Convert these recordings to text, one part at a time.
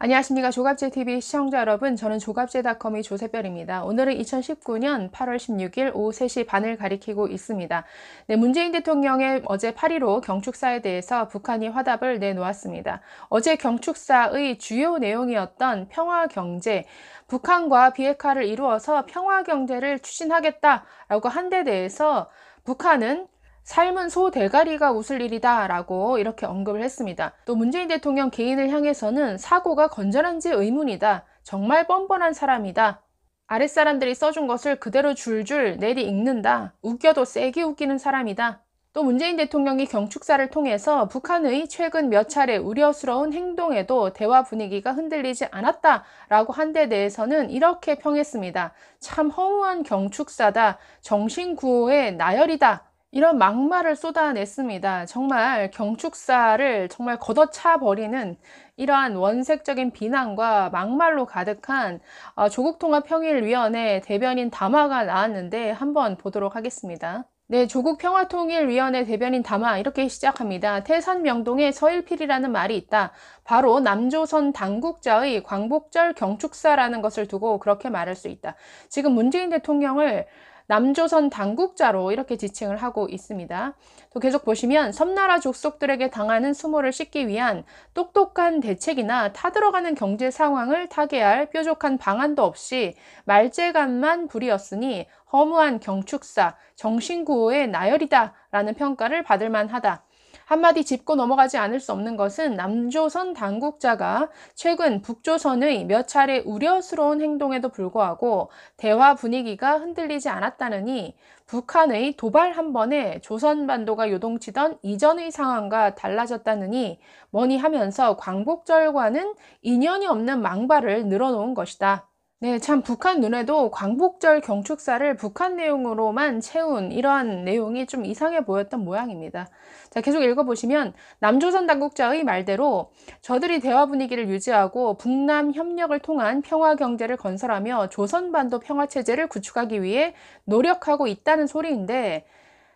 안녕하십니까 조갑제TV 시청자 여러분 저는 조갑제닷컴의 조세별입니다. 오늘은 2019년 8월 16일 오후 3시 반을 가리키고 있습니다. 네, 문재인 대통령의 어제 8.15 경축사에 대해서 북한이 화답을 내놓았습니다. 어제 경축사의 주요 내용이었던 평화경제, 북한과 비핵화를 이루어서 평화경제를 추진하겠다라고 한 데 대해서 북한은 삶은 소 대가리가 웃을 일이다 라고 이렇게 언급을 했습니다. 또 문재인 대통령 개인을 향해서는 사고가 건전한지 의문이다. 정말 뻔뻔한 사람이다. 아랫사람들이 써준 것을 그대로 줄줄 내리 읽는다. 웃겨도 세게 웃기는 사람이다. 또 문재인 대통령이 경축사를 통해서 북한의 최근 몇 차례 우려스러운 행동에도 대화 분위기가 흔들리지 않았다라고 한데 대해서는 이렇게 평했습니다. 참 허무한 경축사다. 정신구호의 나열이다. 이런 막말을 쏟아냈습니다. 정말 경축사를 정말 걷어차 버리는 이러한 원색적인 비난과 막말로 가득한 어, 조국통합평일위원회 대변인 담화가 나왔는데 한번 보도록 하겠습니다. 네, 조국평화통일위원회 대변인 담화 이렇게 시작합니다. 태산 명동에 서일필이라는 말이 있다. 바로 남조선 당국자의 광복절 경축사라는 것을 두고 그렇게 말할 수 있다. 지금 문재인 대통령을 남조선 당국자로 이렇게 지칭을 하고 있습니다. 또 계속 보시면 섬나라 족속들에게 당하는 수모를 씻기 위한 똑똑한 대책이나 타들어가는 경제 상황을 타개할 뾰족한 방안도 없이 말재간만 불이었으니 허무한 경축사, 정신구호의 나열이다 라는 평가를 받을 만하다. 한마디 짚고 넘어가지 않을 수 없는 것은 남조선 당국자가 최근 북조선의 몇 차례 우려스러운 행동에도 불구하고 대화 분위기가 흔들리지 않았다느니 북한의 도발 한 번에 조선반도가 요동치던 이전의 상황과 달라졌다느니 뭐니 하면서 광복절과는 인연이 없는 망발을 늘어놓은 것이다. 네, 참 북한 눈에도 광복절 경축사를 북한 내용으로만 채운 이러한 내용이 좀 이상해 보였던 모양입니다. 자, 계속 읽어보시면 남조선 당국자의 말대로 저들이 대화 분위기를 유지하고 북남 협력을 통한 평화 경제를 건설하며 조선반도 평화 체제를 구축하기 위해 노력하고 있다는 소리인데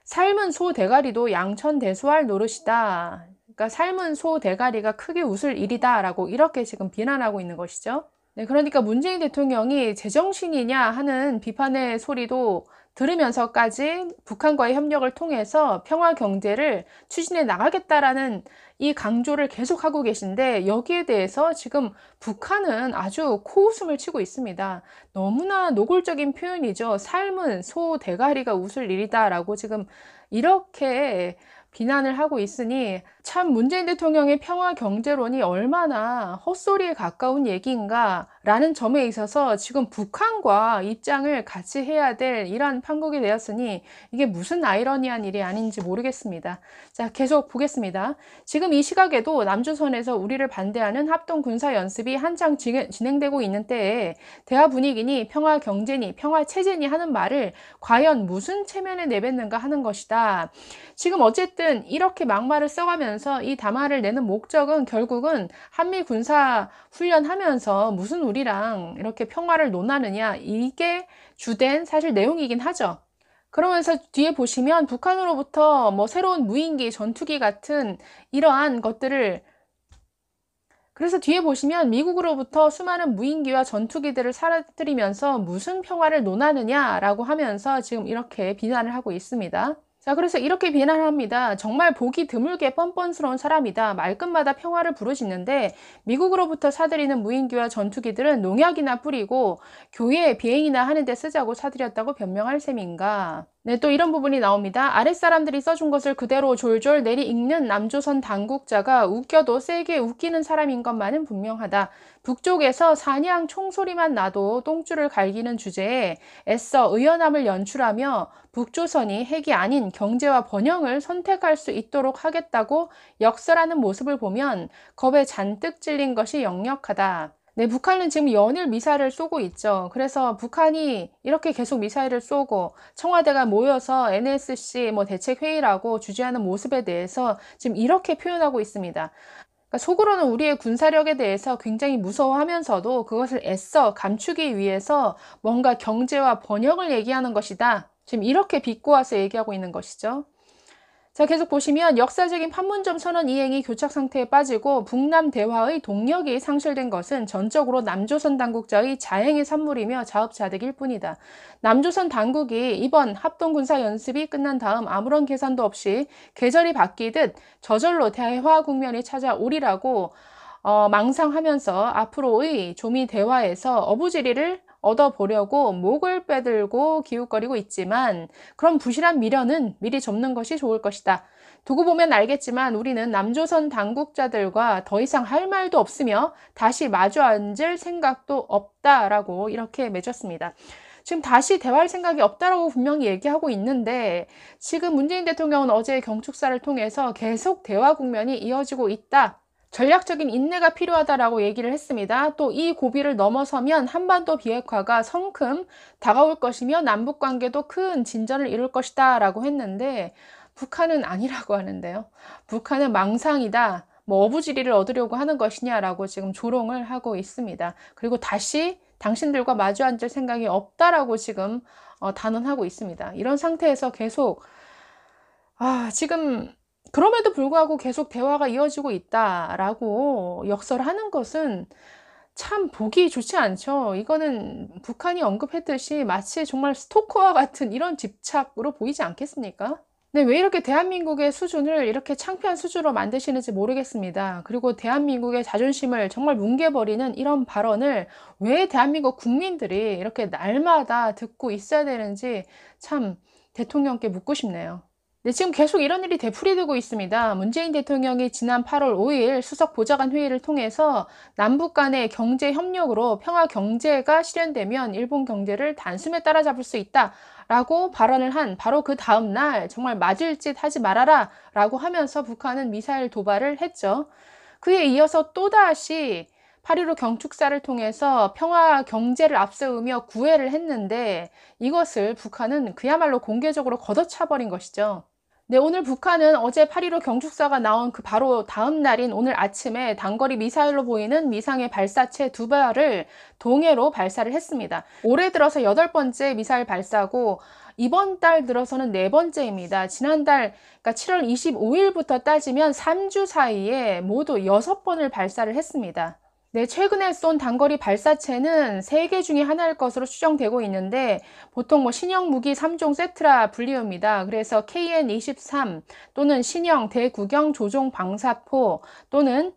삶은 소 대가리도 양천 대수할 노릇이다. 그러니까 삶은 소 대가리가 크게 웃을 일이다라고 이렇게 지금 비난하고 있는 것이죠. 네, 그러니까 문재인 대통령이 제정신이냐 하는 비판의 소리도 들으면서까지 북한과의 협력을 통해서 평화 경제를 추진해 나가겠다라는 이 강조를 계속하고 계신데 여기에 대해서 지금 북한은 아주 코웃음을 치고 있습니다. 너무나 노골적인 표현이죠. 삶은 소 대가리가 웃을 일이다라고 지금 이렇게 비난을 하고 있으니 참 문재인 대통령의 평화 경제론이 얼마나 헛소리에 가까운 얘기인가라는 점에 있어서 지금 북한과 입장을 같이 해야 될 이러한 판국이 되었으니 이게 무슨 아이러니한 일이 아닌지 모르겠습니다. 자, 계속 보겠습니다. 지금 이 시각에도 남조선에서 우리를 반대하는 합동 군사 연습이 한창 진행되고 있는 때에 대화 분위기니 평화 경제니 평화 체제니 하는 말을 과연 무슨 체면에 내뱉는가 하는 것이다. 지금 어쨌든 어쨌든 이렇게 막말을 써가면서 이 담화를 내는 목적은 결국은 한미 군사 훈련하면서 무슨 우리랑 이렇게 평화를 논하느냐 이게 주된 사실 내용이긴 하죠. 그러면서 뒤에 보시면 북한으로부터 뭐 새로운 무인기, 전투기 같은 이러한 것들을 그래서 뒤에 보시면 미국으로부터 수많은 무인기와 전투기들을 사라뜨리면서 무슨 평화를 논하느냐라고 하면서 지금 이렇게 비난을 하고 있습니다. 자 그래서 이렇게 비난합니다. 정말 보기 드물게 뻔뻔스러운 사람이다. 말끝마다 평화를 부르짖는데 미국으로부터 사들이는 무인기와 전투기들은 농약이나 뿌리고 교회에 비행이나 하는데 쓰자고 사들였다고 변명할 셈인가. 네, 또 이런 부분이 나옵니다. 아랫사람들이 써준 것을 그대로 졸졸 내리 읽는 남조선 당국자가 웃겨도 세게 웃기는 사람인 것만은 분명하다. 북쪽에서 사냥 총소리만 나도 똥줄을 갈기는 주제에 애써 의연함을 연출하며 북조선이 핵이 아닌 경제와 번영을 선택할 수 있도록 하겠다고 역설하는 모습을 보면 겁에 잔뜩 찔린 것이 역력하다. 네, 북한은 지금 연일 미사일을 쏘고 있죠. 그래서 북한이 이렇게 계속 미사일을 쏘고 청와대가 모여서 NSC 뭐 대책 회의라고 주재하는 모습에 대해서 지금 이렇게 표현하고 있습니다. 그러니까 속으로는 우리의 군사력에 대해서 굉장히 무서워하면서도 그것을 애써 감추기 위해서 뭔가 경제와 번영을 얘기하는 것이다. 지금 이렇게 비꼬아서 얘기하고 있는 것이죠. 자 계속 보시면 역사적인 판문점 선언 이행이 교착 상태에 빠지고 북남 대화의 동력이 상실된 것은 전적으로 남조선 당국자의 자행의 산물이며 자업자득일 뿐이다. 남조선 당국이 이번 합동군사 연습이 끝난 다음 아무런 계산도 없이 계절이 바뀌듯 저절로 대화 국면이 찾아오리라고 어, 망상하면서 앞으로의 조미 대화에서 어부지리를 얻어보려고 목을 빼들고 기웃거리고 있지만 그런 부실한 미련은 미리 접는 것이 좋을 것이다. 두고 보면 알겠지만 우리는 남조선 당국자들과 더 이상 할 말도 없으며 다시 마주 앉을 생각도 없다라고 이렇게 맺었습니다. 지금 다시 대화할 생각이 없다라고 분명히 얘기하고 있는데 지금 문재인 대통령은 어제 경축사를 통해서 계속 대화 국면이 이어지고 있다. 전략적인 인내가 필요하다라고 얘기를 했습니다. 또 이 고비를 넘어서면 한반도 비핵화가 성큼 다가올 것이며 남북 관계도 큰 진전을 이룰 것이다라고 했는데 북한은 아니라고 하는데요. 북한은 망상이다. 뭐 어부지리를 얻으려고 하는 것이냐라고 지금 조롱을 하고 있습니다. 그리고 다시 당신들과 마주 앉을 생각이 없다라고 지금 어, 단언하고 있습니다. 이런 상태에서 계속 아, 지금 그럼에도 불구하고 계속 대화가 이어지고 있다라고 역설하는 것은 참 보기 좋지 않죠. 이거는 북한이 언급했듯이 마치 정말 스토커와 같은 이런 집착으로 보이지 않겠습니까? 네, 왜 이렇게 대한민국의 수준을 이렇게 창피한 수준으로 만드시는지 모르겠습니다. 그리고 대한민국의 자존심을 정말 뭉개버리는 이런 발언을 왜 대한민국 국민들이 이렇게 날마다 듣고 있어야 되는지 참 대통령께 묻고 싶네요. 네, 지금 계속 이런 일이 되풀이되고 있습니다. 문재인 대통령이 지난 8월 5일 수석 보좌관 회의를 통해서 남북 간의 경제 협력으로 평화 경제가 실현되면 일본 경제를 단숨에 따라잡을 수 있다. 라고 발언을 한 바로 그 다음날 정말 맞을 짓 하지 말아라 라고 하면서 북한은 미사일 도발을 했죠. 그에 이어서 또다시 8.15 경축사를 통해서 평화 경제를 앞세우며 구애를 했는데 이것을 북한은 그야말로 공개적으로 걷어차버린 것이죠. 네, 오늘 북한은 어제 8.15 경축사가 나온 그 바로 다음 날인 오늘 아침에 단거리 미사일로 보이는 미상의 발사체 두 발을 동해로 발사를 했습니다. 올해 들어서 여덟 번째 미사일 발사고 이번 달 들어서는 네 번째입니다. 지난달 그러니까 7월 25일부터 따지면 3주 사이에 모두 여섯 번을 발사를 했습니다. 네, 최근에 쏜 단거리 발사체는 세 개 중에 하나일 것으로 추정되고 있는데 보통 뭐 신형 무기 3종 세트라 불리웁니다. 그래서 KN-23 또는 신형 대구경 조종 방사포 또는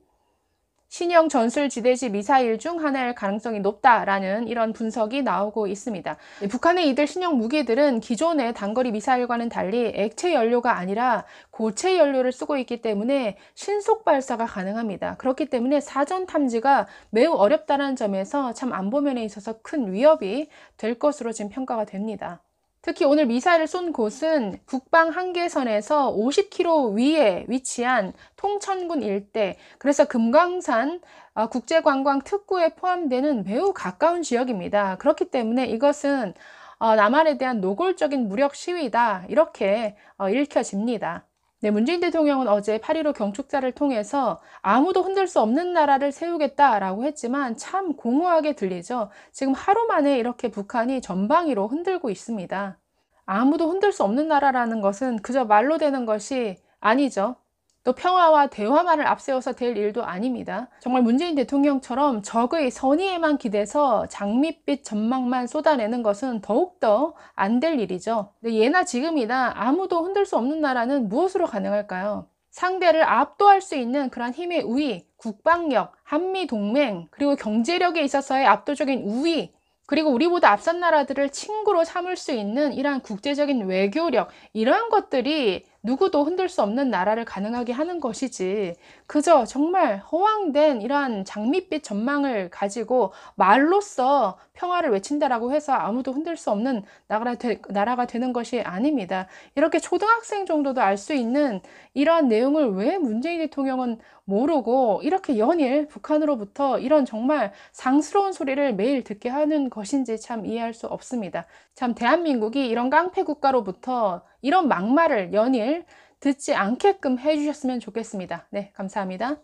신형 전술지대지 미사일 중 하나일 가능성이 높다라는 이런 분석이 나오고 있습니다. 네, 북한의 이들 신형 무기들은 기존의 단거리 미사일과는 달리 액체 연료가 아니라 고체 연료를 쓰고 있기 때문에 신속 발사가 가능합니다. 그렇기 때문에 사전 탐지가 매우 어렵다는 점에서 참 안보면에 있어서 큰 위협이 될 것으로 지금 평가가 됩니다. 특히 오늘 미사일을 쏜 곳은 북방 한계선에서 50km 위에 위치한 통천군 일대, 그래서 금강산 어, 국제관광 특구에 포함되는 매우 가까운 지역입니다. 그렇기 때문에 이것은 어, 남한에 대한 노골적인 무력 시위다 이렇게 어, 읽혀집니다. 네, 문재인 대통령은 어제 8.15 경축사를 통해서 아무도 흔들 수 없는 나라를 세우겠다라고 했지만 참 공허하게 들리죠. 지금 하루 만에 이렇게 북한이 전방위로 흔들고 있습니다. 아무도 흔들 수 없는 나라라는 것은 그저 말로 되는 것이 아니죠. 또 평화와 대화만을 앞세워서 될 일도 아닙니다. 정말 문재인 대통령처럼 적의 선의에만 기대서 장밋빛 전망만 쏟아내는 것은 더욱더 안 될 일이죠. 근데 예나 지금이나 아무도 흔들 수 없는 나라는 무엇으로 가능할까요? 상대를 압도할 수 있는 그런 힘의 우위, 국방력, 한미동맹, 그리고 경제력에 있어서의 압도적인 우위, 그리고 우리보다 앞선 나라들을 친구로 삼을 수 있는 이러한 국제적인 외교력, 이러한 것들이 누구도 흔들 수 없는 나라를 가능하게 하는 것이지 그저 정말 허황된 이러한 장밋빛 전망을 가지고 말로써 평화를 외친다라고 해서 아무도 흔들 수 없는 나라 나라가 되는 것이 아닙니다. 이렇게 초등학생 정도도 알 수 있는 이러한 내용을 왜 문재인 대통령은 모르고 이렇게 연일 북한으로부터 이런 정말 상스러운 소리를 매일 듣게 하는 것인지 참 이해할 수 없습니다. 참 대한민국이 이런 깡패 국가로부터 이런 막말을 연일 듣지 않게끔 해주셨으면 좋겠습니다. 네, 감사합니다.